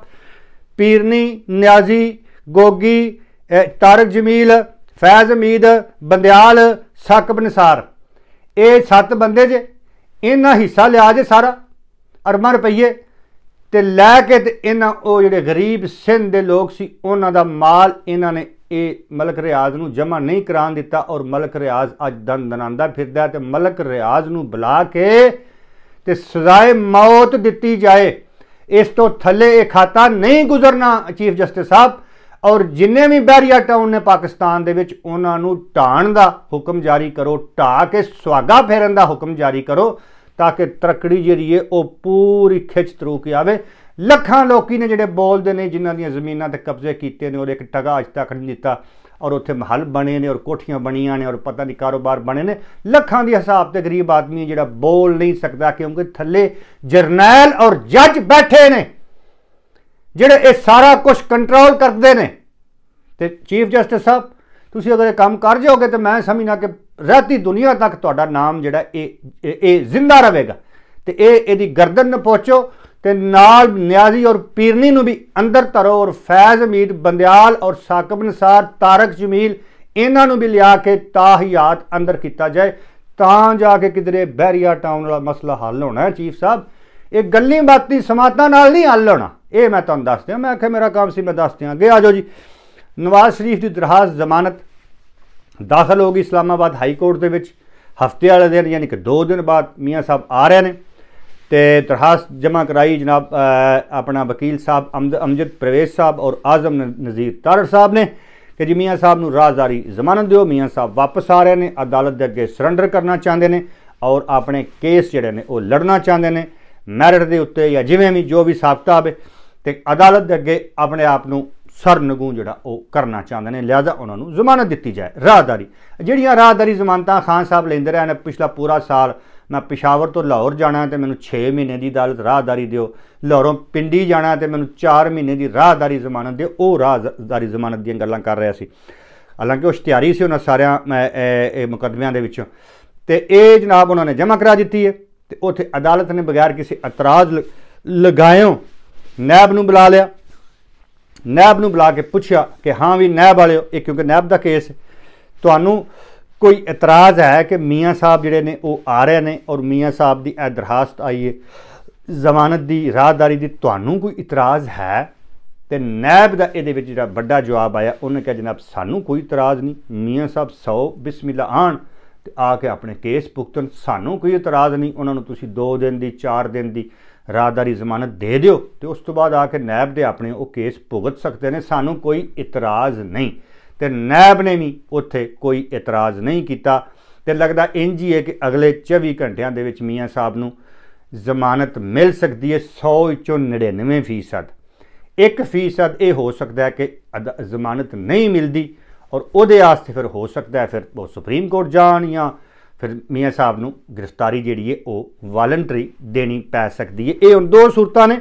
ਪੀਰਨੀ ਨਿਆਜ਼ੀ ਗੋਗੀ ਤਾਰਕ ਜਮੀਲ ਫੈਜ਼ ਅਮੀਦ ਬੰਦਿਆਲ ਸਾਕਬ ਨਸਾਰ ਇਹ ਸੱਤ ਬੰਦੇ ਜੇ ਇਹਨਾਂ ਹਿੱਸਾ ਲਿਆ ਜੇ ਸਾਰਾ ਅਰਮਾਂ ਰੁਪਈਏ ਤੇ ਲੈ ਕੇ ਤੇ ਇਹਨਾਂ ਉਹ ਜਿਹੜੇ ਗਰੀਬ ਸਿੰਧ ਦੇ ਲੋਕ ਸੀ ਉਹਨਾਂ ਦਾ ਮਾਲ ਇਹਨਾਂ ਨੇ ਇਹ ਮਲਕ ਰਿਆਜ਼ ਨੂੰ ਜਮ੍ਹਾਂ ਨਹੀਂ ਕਰਾਨ ਦਿੱਤਾ ਔਰ ਮਲਕ ਰਿਆਜ਼ ਅੱਜ ਦੰਦ ਦਨਾਂਦਾ ਫਿਰਦਾ ਤੇ ਮਲਕ ਰਿਆਜ਼ ਨੂੰ ਬੁਲਾ ਕੇ ਤੇ ਸਜ਼ਾਏ ਮੌਤ ਦਿੱਤੀ ਜਾਏ ਇਸ ਤੋਂ ਥੱਲੇ ਇਹ ਖਾਤਾ ਨਹੀਂ ਗੁਜ਼ਰਨਾ ਚੀਫ ਜਸਟਿਸ ਸਾਹਿਬ ਔਰ ਜਿੰਨੇ ਵੀ ਬੈਰੀਆ ਟਾਊਨ ਨੇ ਪਾਕਿਸਤਾਨ ਦੇ ਵਿੱਚ ਉਹਨਾਂ ਨੂੰ ਢਾਣ ਦਾ ਹੁਕਮ ਜਾਰੀ ਕਰੋ ਢਾ ਕੇ ਸਵਾਗਾ ਫੇਰਨ ਦਾ ਹੁਕਮ ਜਾਰੀ ਕਰੋ ਤਾਂ ਕਿ ਤਰਕੜੀ ਜਿਹੜੀ ਏ ਉਹ ਪੂਰੀ ਖਿੱਚ ਤਰੂ ਕੇ ਆਵੇ ਲੱਖਾਂ ਲੋਕੀ ਨੇ ਜਿਹੜੇ ਬੋਲਦੇ ਨੇ ਜਿਨ੍ਹਾਂ ਦੀਆਂ ਜ਼ਮੀਨਾਂ ਤੇ ਕਬਜ਼ੇ ਕੀਤੇ ਨੇ ਔਰ ਇੱਕ ਟਗਾ ਅਜ ਤੱਕ ਨਹੀਂ ਦਿੱਤਾ ਔਰ ਉੱਥੇ ਮਹਿਲ ਬਣੇ ਨੇ ਔਰ ਕੋਠੀਆਂ ਬਣੀਆਂ ਨੇ ਔਰ ਪਤਾ ਨਹੀਂ ਕਾਰੋਬਾਰ ਬਣੇ ਨੇ ਲੱਖਾਂ ਦੀ ਹਿਸਾਬ ਤੇ ਗਰੀਬ ਆਦਮੀ ਜਿਹੜਾ ਬੋਲ ਨਹੀਂ ਸਕਦਾ ਕਿਉਂਕਿ ਥੱਲੇ ਜਰਨੈਲ ਔਰ ਜੱਜ ਬੈਠੇ ਨੇ ਜਿਹੜੇ ਇਹ ਸਾਰਾ ਕੁਝ ਕੰਟਰੋਲ ਕਰਦੇ ਨੇ ਤੇ ਚੀਫ ਜਸਟਿਸ ਸਾਹਿਬ ਤੁਸੀਂ ਅਗਰ ਇਹ ਕੰਮ ਕਰ ਜਾਓਗੇ ਤੇ ਮੈਂ ਸਮਝਣਾ ਕਿ ਰਹਿਤੀ ਦੁਨੀਆ ਤੱਕ ਤੁਹਾਡਾ ਨਾਮ ਜਿਹੜਾ ਇਹ ਇਹ ਜ਼ਿੰਦਾ ਰਹੇਗਾ ਤੇ ਇਹ ਇਹਦੀ ਗਰਦਨ ਨੂੰ ਪਹੁੰਚੋ ਤੇ ਨਾਲ ਨਿਆਜ਼ੀ ਔਰ ਪੀਰਨੀ ਨੂੰ ਵੀ ਅੰਦਰ ਧਰੋ ਔਰ ਫੈਜ਼ ਅਮੀਰ ਬੰਦਿਆਲ ਔਰ ਸਾਕਬ ਅਨਸਾਰ ਤਾਰਕ ਜਮੀਲ ਇਹਨਾਂ ਨੂੰ ਵੀ ਲਿਆ ਕੇ ਤਾਹੀਆਤ ਅੰਦਰ ਕੀਤਾ ਜਾਏ ਤਾਂ ਜਾ ਕੇ ਕਿਧਰੇ ਬਹਿਰੀਆ ਟਾਊਨ ਵਾਲਾ ਮਸਲਾ ਹੱਲ ਹੋਣਾ ਹੈ ਚੀਫ ਸਾਹਿਬ ਇਹ ਗੱਲੀ ਬਾਤੀ ਸਮਾਤਾਂ ਨਾਲ ਨਹੀਂ ਹੱਲ ਹੋਣਾ ਇਹ ਮੈਂ ਤੁਹਾਨੂੰ ਦੱਸ ਮੈਂ ਆਖਿਆ ਮੇਰਾ ਕੰਮ ਸੀ ਮੈਂ ਦੱਸ ਅੱਗੇ ਆ ਜਾਓ ਜੀ ਨਵਾਜ਼ ਸ਼ਰੀਫ ਦੀ ਦਰਖਾਸਤ ਜ਼ਮਾਨਤ ਦਾਖਲ ਹੋ ਗਈ ਇਸਲਾਮਾਬਾਦ ਹਾਈ ਕੋਰਟ ਦੇ ਵਿੱਚ ਹਫਤੇ ਵਾਲੇ ਦਿਨ ਯਾਨੀ ਕਿ 2 ਦਿਨ ਬਾਅਦ ਮੀਆਂ ਸਾਹਿਬ ਆ ਰਹੇ ਨੇ ਤੇ ਦਰਖਾਸਤ ਜਮ੍ਹਾਂ ਕਰਾਈ ਜਨਾਬ ਆਪਣਾ ਵਕੀਲ ਸਾਹਿਬ ਅਮਜਦ ਪ੍ਰਵੇਸ਼ ਸਾਹਿਬ ਔਰ ਆਜ਼ਮ ਨਜ਼ੀਰ ਤਾਰਫ ਸਾਹਿਬ ਨੇ ਕਿ ਜੀ ਮੀਆਂ ਸਾਹਿਬ ਨੂੰ ਰਾਜ਼ਦਾਰੀ ਜ਼ਮਾਨਤ ਦਿਓ ਮੀਆਂ ਸਾਹਿਬ ਵਾਪਸ ਆ ਰਹੇ ਨੇ ਅਦਾਲਤ ਦੇ ਅੱਗੇ ਸਰੈਂਡਰ ਕਰਨਾ ਚਾਹੁੰਦੇ ਨੇ ਔਰ ਆਪਣੇ ਕੇਸ ਜਿਹੜੇ ਨੇ ਉਹ ਲੜਨਾ ਚਾਹੁੰਦੇ ਨੇ ਮੈਰਿਟ ਦੇ ਉੱਤੇ ਜਾਂ ਜਿਵੇਂ ਵੀ ਜੋ ਵੀ ਸਾਬਤਾ ਹੋਵੇ ਤੇ ਅਦਾਲਤ ਦੇ ਅੱਗੇ ਆਪਣੇ ਆਪ ਨੂੰ ਸਰਨਗੂੰ ਜਿਹੜਾ ਉਹ ਕਰਨਾ ਚਾਹੁੰਦੇ ਨੇ ਲਿਆਦਾ ਉਹਨਾਂ ਨੂੰ ਜ਼ਮਾਨਤ ਦਿੱਤੀ ਜਾਏ ਰਾਹਦਾਰੀ ਜਿਹੜੀਆਂ ਰਾਹਦਾਰੀ ਜ਼ਮਾਨਤਾਂ ਖਾਨ ਸਾਹਿਬ ਲੈਂਦੇ ਰਹੇ ਨੇ ਪਿਛਲਾ ਪੂਰਾ ਸਾਲ ਮੈਂ ਪਿਸ਼ਾਵਰ ਤੋਂ ਲਾਹੌਰ ਜਾਣਾ ਤੇ ਮੈਨੂੰ 6 ਮਹੀਨੇ ਦੀ ਅਦਾਲਤ ਰਾਹਦਾਰੀ ਦਿਓ ਲਾਹੌਰੋਂ ਪਿੰਡੀ ਜਾਣਾ ਤੇ ਮੈਨੂੰ 4 ਮਹੀਨੇ ਦੀ ਰਾਹਦਾਰੀ ਜ਼ਮਾਨਤ ਦਿਓ ਉਹ ਰਾਹਦਾਰੀ ਜ਼ਮਾਨਤ ਦੀਆਂ ਗੱਲਾਂ ਕਰ ਰਿਹਾ ਸੀ ਹਾਲਾਂਕਿ ਉਹ ਇਸ਼ਤਿਹਾਰੀ ਸੀ ਉਹਨਾਂ ਸਾਰਿਆਂ ਇਹ ਮੁਕਦਮਿਆਂ ਦੇ ਵਿੱਚੋਂ ਤੇ ਇਹ ਜਨਾਬ ਉਹਨਾਂ ਨੇ ਜਮ੍ਹਾਂ ਕਰਾ ਦਿੱਤੀ ਹੈ ਤੇ ਉੱਥੇ ਅਦਾਲਤ ਨੇ ਬਗੈਰ ਕਿਸੇ ਇਤਰਾਜ਼ ਲਗਾਇਓ ਨੈਬ ਨੂੰ ਬੁਲਾ ਲਿਆ ਨੈਬ ਨੂੰ ਬੁਲਾ ਕੇ ਪੁੱਛਿਆ ਕਿ ਹਾਂ ਵੀ ਨੈਬ ਵਾਲਿਓ ਇਹ ਕਿਉਂਕਿ ਨੈਬ ਦਾ ਕੇਸ ਤੁਹਾਨੂੰ ਕੋਈ ਇਤਰਾਜ਼ ਹੈ ਕਿ ਮੀਆਂ ਸਾਹਿਬ ਜਿਹੜੇ ਨੇ ਉਹ ਆ ਰਹੇ ਨੇ ਔਰ ਮੀਆਂ ਸਾਹਿਬ ਦੀ ਇਹ ਦਰਖਾਸਤ ਆਈ ਹੈ ਜ਼ਮਾਨਤ ਦੀ ਰਾਹਦਾਰੀ ਦੀ ਤੁਹਾਨੂੰ ਕੋਈ ਇਤਰਾਜ਼ ਹੈ ਤੇ ਨੈਬ ਦਾ ਇਹਦੇ ਵਿੱਚ ਜਿਹੜਾ ਵੱਡਾ ਜਵਾਬ ਆਇਆ ਉਹਨੇ ਕਿਹਾ ਜਨਾਬ ਸਾਨੂੰ ਕੋਈ ਇਤਰਾਜ਼ ਨਹੀਂ ਮੀਆਂ ਸਾਹਿਬ 100 ਬਿਸਮਿਲ੍ਲਾ ਆਣ ਤੇ ਆ ਕੇ ਆਪਣੇ ਕੇਸ ਪੁਖਤਨ ਸਾਨੂੰ ਕੋਈ ਇਤਰਾਜ਼ ਨਹੀਂ ਉਹਨਾਂ ਨੂੰ ਤੁਸੀਂ 2 ਦਿਨ ਦੀ 4 ਦਿਨ ਦੀ ਰਾਹਦਾਰੀ ਜ਼ਮਾਨਤ ਦੇ ਦਿਓ ਤੇ ਉਸ ਤੋਂ ਬਾਅਦ ਆ ਕੇ ਨੈਬ ਦੇ ਆਪਣੇ ਉਹ ਕੇਸ ਭੁਗਤ ਸਕਦੇ ਨੇ ਸਾਨੂੰ ਕੋਈ ਇਤਰਾਜ਼ ਨਹੀਂ ਤੇ ਨੈਬ ਨੇ ਵੀ ਉੱਥੇ ਕੋਈ ਇਤਰਾਜ਼ ਨਹੀਂ ਕੀਤਾ ਤੇ ਲੱਗਦਾ ਇੰਜ ਹੀ ਹੈ ਕਿ ਅਗਲੇ 24 ਘੰਟਿਆਂ ਦੇ ਵਿੱਚ ਮੀਆਂ ਸਾਹਿਬ ਨੂੰ ਜ਼ਮਾਨਤ ਮਿਲ ਸਕਦੀ ਹੈ 100 ਵਿੱਚੋਂ 99% 1% ਇਹ ਹੋ ਸਕਦਾ ਹੈ ਕਿ ਜ਼ਮਾਨਤ ਨਹੀਂ ਮਿਲਦੀ ਔਰ ਉਹਦੇ ਆਸਤੇ ਫਿਰ ਹੋ ਸਕਦਾ ਹੈ ਫਿਰ ਉਹ ਸੁਪਰੀਮ ਕੋਰਟ ਜਾਣ ਜਾਂ ਫਿਰ ਮੀਆਂ ਸਾਹਿਬ ਨੂੰ ਗ੍ਰਿਫਤਾਰੀ ਜਿਹੜੀ ਹੈ ਉਹ ਵਾਲੰਟਰੀ ਦੇਣੀ ਪੈ ਸਕਦੀ ਹੈ ਇਹ ਦੋ ਸੂਰਤਾਂ ਨੇ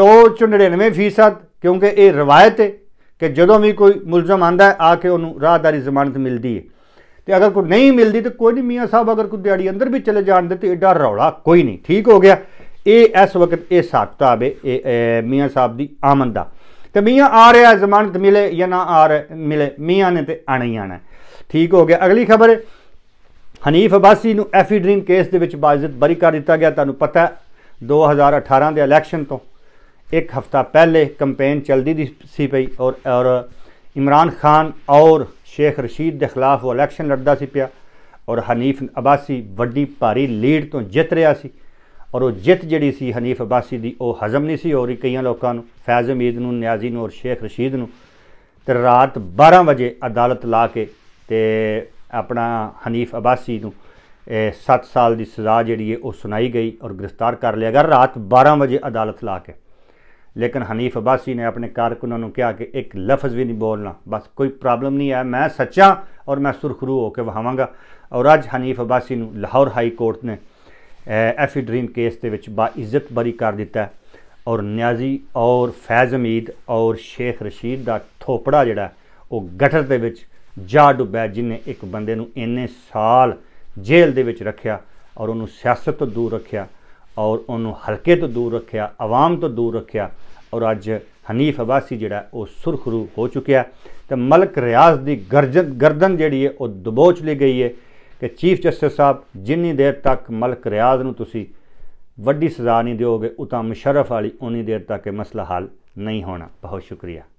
199% ਕਿਉਂਕਿ ਇਹ ਰਵਾਇਤ ਹੈ ਕਿ ਜਦੋਂ ਵੀ ਕੋਈ ਮੁਲਜ਼ਮ ਆਂਦਾ ਹੈ ਆ ਕੇ ਉਹਨੂੰ ਰਾਹਦਾਰੀ ਜ਼ਮਾਨਤ ਮਿਲਦੀ ਹੈ ਤੇ ਅਗਰ ਕੋਈ ਨਹੀਂ ਮਿਲਦੀ ਤੇ ਕੋਈ ਨਹੀਂ ਮੀਆਂ ਸਾਹਿਬ ਅਗਰ ਕੋਈ ਦਿਹਾੜੀ ਅੰਦਰ ਵੀ ਚਲੇ ਜਾਣ ਦੇ ਤੇ ਏਡਾ ਰੌਲਾ ਕੋਈ ਨਹੀਂ ਠੀਕ ਹੋ ਗਿਆ ਇਹ ਇਸ ਵਕਤ ਇਹ ਸਾਖਤਾ ਹੈ ਇਹ ਮੀਆਂ ਸਾਹਿਬ ਦੀ ਆਮਦ ਦਾ ਤੇ ਮੀਆਂ ਆ ਰਿਹਾ ਜ਼ਮਾਨਤ ਮਿਲੇ ਜਾਂ ਨਾ ਆ ਰਿਹਾ ਮਿਲੇ ਮੀਆਂ ਨੇ ਤੇ ਆਣੀ ਆਣਾ ਠੀਕ ਹੋ ਗਿਆ ਅਗਲੀ ਖਬਰ ਹੈ ਹਨੀਫ ਅਬਾਸੀ ਨੂੰ ਐਫੀਡ੍ਰੀਨ ਕੇਸ ਦੇ ਵਿੱਚ ਬਾਜ਼ਤ ਬਰੀ ਕਰ ਦਿੱਤਾ ਗਿਆ ਤੁਹਾਨੂੰ ਪਤਾ 2018 ਦੇ ਇਲੈਕਸ਼ਨ ਤੋਂ ਇੱਕ ਹਫਤਾ ਪਹਿਲੇ ਕੈਂਪੇਨ ਚੱਲਦੀ ਦੀ ਸੀ ਪਈ ਔਰ ਔਰ ਇਮਰਾਨ ਖਾਨ ਔਰ ਸ਼ੇਖ ਰਸ਼ੀਦ ਦੇ ਖਿਲਾਫ ਉਹ ਇਲੈਕਸ਼ਨ ਲੜਦਾ ਸੀ ਪਿਆ ਔਰ ਹਨੀਫ ਅਬਾਸੀ ਵੱਡੀ ਭਾਰੀ ਲੀਡ ਤੋਂ ਜਿੱਤ ਰਿਹਾ ਸੀ ਔਰ ਉਹ ਜਿੱਤ ਜਿਹੜੀ ਸੀ ਹਨੀਫ ਅਬਾਸੀ ਦੀ ਉਹ ਹਜ਼ਮ ਨਹੀਂ ਸੀ ਹੋ ਰਹੀ ਕਈਆਂ ਲੋਕਾਂ ਨੂੰ ਫੈਜ਼ ਅਮੀਦ ਨੂੰ ਨਿਆਜ਼ੀ ਨੂੰ ਔਰ ਸ਼ੇਖ ਰਸ਼ੀਦ ਨੂੰ ਤੇ ਰਾਤ 12 ਵਜੇ ਅਦਾਲਤ ਲਾ ਕੇ ਤੇ ਆਪਣਾ ਹਨੀਫ ਅਬਾਸੀ ਨੂੰ 7 ਸਾਲ ਦੀ ਸਜ਼ਾ ਜਿਹੜੀ ਹੈ ਉਹ ਸੁਣਾਈ ਗਈ ਔਰ ਗ੍ਰਿਫਤਾਰ ਕਰ ਲਿਆ ਗਿਆ ਰਾਤ 12 ਵਜੇ ਅਦਾਲਤ ਲਾ ਕੇ ਲੇਕਿਨ ਹਨੀਫ ਅਬਾਸੀ ਨੇ ਆਪਣੇ ਕਾਰਕੁਨਾਂ ਨੂੰ ਕਿਹਾ ਕਿ ਇੱਕ ਲਫ਼ਜ਼ ਵੀ ਨਹੀਂ ਬੋਲਣਾ ਬਸ ਕੋਈ ਪ੍ਰੋਬਲਮ ਨਹੀਂ ਆ ਮੈਂ ਸੱਚਾ ਔਰ ਮੈਂ ਸੁਰਖਰੂ ਹੋ ਕੇ ਵਹਾਵਾਂਗਾ ਔਰ ਅੱਜ ਹਨੀਫ ਅਬਾਸੀ ਨੂੰ ਲਾਹੌਰ ਹਾਈ ਕੋਰਟ ਨੇ ਐਫੀਡਰੀਨ ਕੇਸ ਦੇ ਵਿੱਚ ਇੱਜ਼ਤ ਬਰੀ ਕਰ ਦਿੱਤਾ ਔਰ ਨਿਆਜ਼ੀ ਔਰ ਫੈਜ਼ ਅਮੀਦ ਔਰ ਸ਼ੇਖ ਰਸ਼ੀਦ ਦਾ ਥੋਪੜਾ ਜਿਹੜਾ ਉਹ ਗਟਰ ਦੇ ਵਿੱਚ ਜਾ ਡੁੱਬਿਆ ਜਿਨੇ ਇੱਕ ਬੰਦੇ ਨੂੰ ਇੰਨੇ ਸਾਲ ਜੇਲ੍ਹ ਦੇ ਵਿੱਚ ਰੱਖਿਆ ਔਰ ਉਹਨੂੰ ਸਿਆਸਤ ਤੋਂ ਦੂਰ ਰੱਖਿਆ ਔਰ ਉਹਨੂੰ ਹਲਕੇ ਤੋਂ ਦੂਰ ਰੱਖਿਆ ਆਵਾਮ ਤੋਂ ਦੂਰ ਰੱਖਿਆ ਔਰ ਅੱਜ ਹਨੀਫ ਅਬਾਸੀ ਜਿਹੜਾ ਉਹ ਸੁਰਖਰੂ ਹੋ ਚੁੱਕਿਆ ਤੇ ਮਲਕ ਰਿਆਜ਼ ਦੀ ਗਰਜਨ ਗਰਦਨ ਜਿਹੜੀ ਹੈ ਉਹ ਦਬੋਚ ਲਈ ਗਈ ਹੈ ਕਿ ਚੀਫ ਜਸਟਿਸ ਸਾਹਿਬ ਜਿੰਨੀ ਦੇਰ ਤੱਕ ਮਲਕ ਰਿਆਜ਼ ਨੂੰ ਤੁਸੀਂ ਵੱਡੀ ਸਜ਼ਾ ਨਹੀਂ ਦਿਓਗੇ ਉਤਾਂ ਮੁਸ਼ਰਫ ਵਾਲੀ ਉਨੀ ਦੇਰ ਤੱਕ ਇਹ ਮਸਲਾ ਹੱਲ ਨਹੀਂ ਹੋਣਾ ਬਹੁਤ ਸ਼ੁਕਰੀਆ